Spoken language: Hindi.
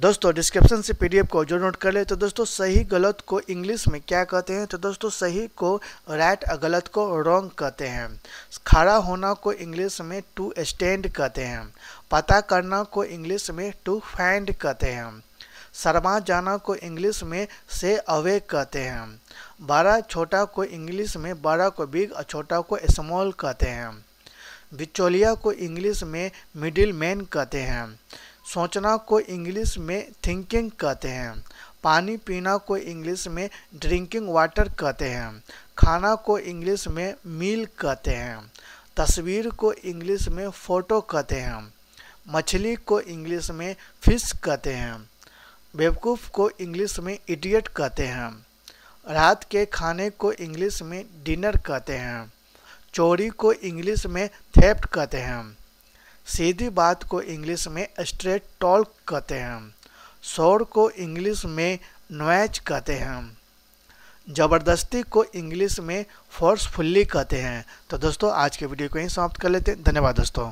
दोस्तों डिस्क्रिप्शन से पीडीएफ को जो नोट कर ले तो दोस्तों सही गलत को इंग्लिश में क्या कहते हैं तो दोस्तों सही को राइट गलत को रॉन्ग कहते हैं खड़ा होना को इंग्लिश में टू स्टैंड कहते हैं पता करना को इंग्लिश में टू फाइंड कहते हैं शर्मा जाना को इंग्लिश में से अवे कहते हैं बड़ा छोटा को इंग्लिश में बड़ा को बिग और छोटा को स्मॉल कहते हैं बिचौलिया को इंग्लिश में मिडिल मैन कहते हैं सोचना को इंग्लिश में थिंकिंग कहते हैं पानी पीना को इंग्लिश में ड्रिंकिंग वाटर कहते हैं खाना को इंग्लिश में मील कहते हैं तस्वीर को इंग्लिश में फ़ोटो कहते हैं मछली को इंग्लिश में फिश कहते हैं बेवकूफ़ को इंग्लिश में इडियट कहते हैं रात के खाने को इंग्लिश में डिनर कहते हैं चोरी को इंग्लिश में थेप्ट कहते हैं सीधी बात को इंग्लिश में स्ट्रेट टॉल्क कहते हैं शोर को इंग्लिश में नोएच कहते हैं ज़बरदस्ती को इंग्लिश में फोर्सफुल्ली कहते हैं तो दोस्तों आज के वीडियो को यहीं समाप्त कर लेते हैं धन्यवाद दोस्तों